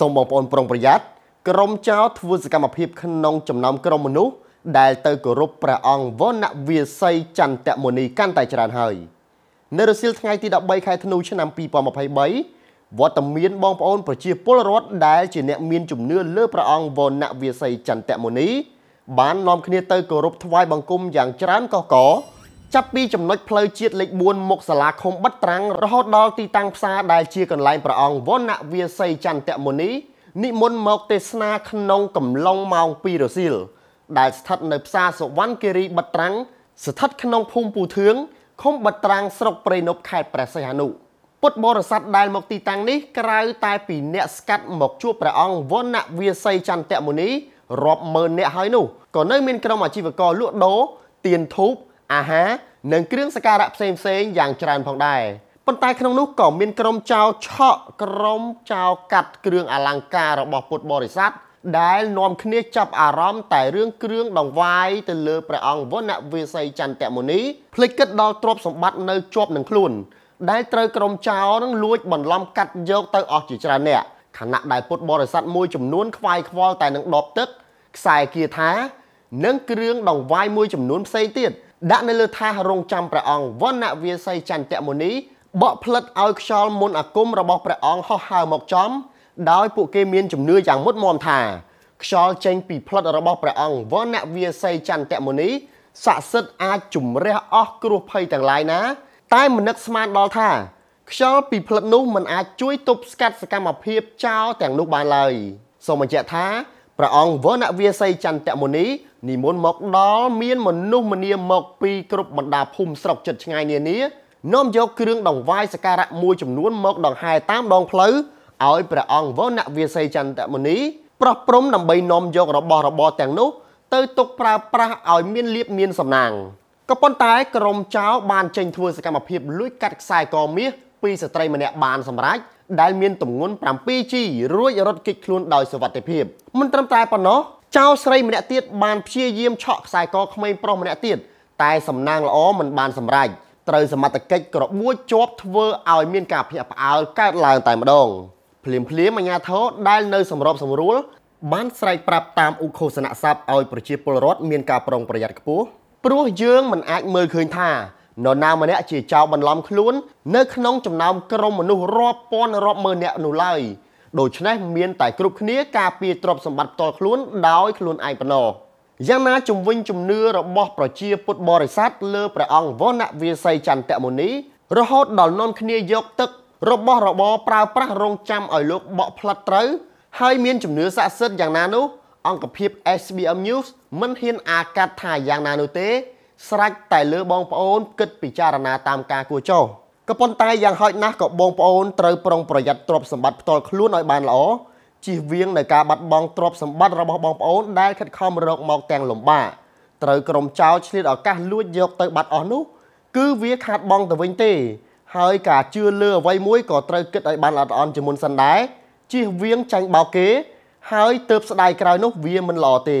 សូមបងប្អូនប្រុងប្រយ័ត្នក្រុមចោរធ្វើ សកម្មភាពក្នុងចំណោមក្រុមមនុស្សដែលទៅគោរពព្រះអង្គវណ្ណវាសីចន្ទមុនីកាន់តែច្រើនហើយនៅរសៀលថ្ងៃទី13ខែធ្នូឆ្នាំ2023វត្តមាន បងប្អូនប្រជាពលរដ្ឋដែលជាអ្នក មាន ជំនឿលើព្រះអង្គវណ្ណវាសីចន្ទមុនី បាននាំគ្នាទៅគោរពថ្វាយបង្គំយ៉ាងច្រើនកុះករចាប់ពីចំណុចផ្លូវជាតិលេខ4មុខសាលាឃុំបិទត្រាំងរហូតដល់ទីតាំងផ្សារដែលជាកន្លែងប្រអងវណ្ណវាស័យចន្ទមុនីនិមន្តមកទេសនាក្នុងកំឡុងម៉ោង2រសៀលដែលស្ថិតនៅផ្សារសុវណ្ណគិរីបិទត្រាំងស្ថិតក្នុងភូមិពូធឿងឃុំបិទត្រាំងស្រុកព្រៃនប់ខេត្តព្រះសីហនុពុទ្ធបរិស័ទដែលមកទីតាំងនេះក្រៅតែពីអ្នកស្កាត់មកជួបព្រះអង្គវណ្ណវាស័យចន្ទមុនីរាប់ម៉ឺនអ្នកហើយនោះក៏នៅមានក្រុមអាជីវករលក់ដូរទៀនធូបអាហារនិងគ្រឿងសក្ការៈផ្សេងផ្សេងយ៉ាងច្រើនផងដែរប៉ុន្តែក្នុងនោះក៏មានក្រុមចៅឆក់ក្រុមចៅកាត់គ្រឿងអលង្ការរបស់ពុទ្ធបរិស័ទដែលនាំគ្នាចាប់អារម្មណ៍តែរឿងគ្រឿងដង្វាយទៅលើព្រះអង្គវណ្ណវាសីចន្ទមុនីភ្លេចគិតដល់ទ្រព្យសម្បត្តិនៅជាប់នឹងខ្លួនដែលត្រូវក្រុមចៅនឹងលួចបន្លំកាត់យកទៅអស់ជាច្រើនអ្នកខណៈដែលពុទ្ធបរិស័ទមួយចំនួនខ្វាយខ្វល់តែនឹងដបទឹកខ្សែគាថានិងគ្រឿងដង្វាយមួយចំនួនផ្សេងទៀតដាក់នៅលើថាសរងចាំព្រះអង្គវណ្ណវាស័យចន្ទមុនីបកផ្លិតឲ្យខ្យល់មុនអាគមរបស់ព្រះអង្គហោះហើរមកចំដោយពួកគេមានជំនឿយ៉ាងមុតមមថាខ្យល់ចេញពីផ្លិតរបស់ព្រះអង្គវណ្ណវាស័យចន្ទមុនីស័ក្តិសិទ្ធអាចជំរះអស់គ្រោះភ័យទាំងឡាយណាតែមនឹកស្មានដល់ថាខ្យល់ពីផ្លិតនោះមិនអាចជួយទប់ស្កាត់សកម្មភាពចោលទាំងនោះបានឡើយសូមបញ្ជាក់ថាព្រះអង្គវណ្ណវាសីចន្ទមុនីនិមន្តមកដល់មានមនុស្សម្នាមកពីគ្រប់បណ្ដាភូមិស្រុកជិតឆ្ងាយនានានាំយកគ្រឿងដង្វាយសក្ការៈមួយចំនួនមកដង្ហែតាមដងផ្លូវឲ្យព្រះអង្គវណ្ណវាសីចន្ទមុនីប្រោះព្រំដើម្បីនាំយករបស់របរទាំងនោះទៅទុកប្រើប្រាស់ឲ្យមានលៀបមានសំណាងក៏ប៉ុន្តែក្រមចៅបានចេញធ្វើសកម្មភាពលួចកាត់ខ្សែកមាសពីស្ត្រីម្នាក់បានសម្រេចដែលមានទម្ងន់ 7G រួចរត់គេចខ្លួនដោយសុវត្ថិភាពមិនត្រឹមតែប៉ុណ្ណោះចៅស្រីម្នាក់ទៀតបានព្យាយាមឆក់ខ្សែកក្មេងប្រុសម្នាក់ទៀតតែសំណាង ល្អមិនបានសម្រេចត្រូវសមត្ថកិច្ចក្របួចជាប់ធ្វើឲ្យមានការភ្ញាក់ផ្អើលកើតឡើងតែម្ដងភ្លាមភ្លាមអាញាធរដែលនៅសម្របសម្រួលបានស្រែកប្រាប់តាមឧខោសនស័ព្ទឲ្យប្រជាពលរដ្ឋមានការប្រុងប្រយ័ត្នខ្ពស់ព្រោះយើងមិនអាច មើលឃើញថានរណាម្នាក់ជាចៅបន្លំខ្លួន នៅក្នុងចំណោមក្រុមមនុស្សរាប់ពាន់រាប់ម៉ឺននាក់នោះឡើយដូច្នេះមានតែគ្រប់គ្នាការពារទ្រព្យសម្បត្តិផ្ទាល់ខ្លួន ដោយខ្លួនឯងប៉ុណ្ណោះយ៉ាងណាជំវិញ ជំនឿរបស់ប្រជាពុទ្ធបរិស័ទលើព្រះអង្គវណ្ណវាសីចន្ទមុនីរហូតដល់នាំគ្នាយកទឹក របស់របរប្រើប្រាស់រងចាំឲ្យលោកបក់ផ្លិតត្រូវហើយមានជំនឿស័ក្តិសិទ្ធិយ៉ាងណានោះអង្គភាព SBM News មិនហ៊ានអាកាត់ថាយ៉ាងណានោះទេស្រេចតែលើបងប្អូនគិតពិចារណាតាមការគួរចោក៏ប៉ុន្តែយ៉ាងហោចណាស់ក៏បងប្អូនត្រូវប្រុងប្រយ័ត្នទ្រព្យសម្បត្តិផ្ទាល់ខ្លួនឲ្យបានល្អជៀសវាងនៅការបាត់បង់ទ្រព្យសម្បត្តិរបស់បងប្អូនដែលខិតខំរកមកទាំងលំបាកត្រូវក្រុមចោរឆ្លៀតឱកាសលួចយកទៅបាត់អស់នោះគឺវាខាតបង់ទៅវិញទេ ហើយការជឿលើអ្វីមួយក៏ត្រូវគិតឲ្យបានល្អអន់ជាមុនសិនដែរជៀសវាងចាញ់បោកគេ ហើយទៅស្ដាយក្រោយនោះវាមិនល្អទេ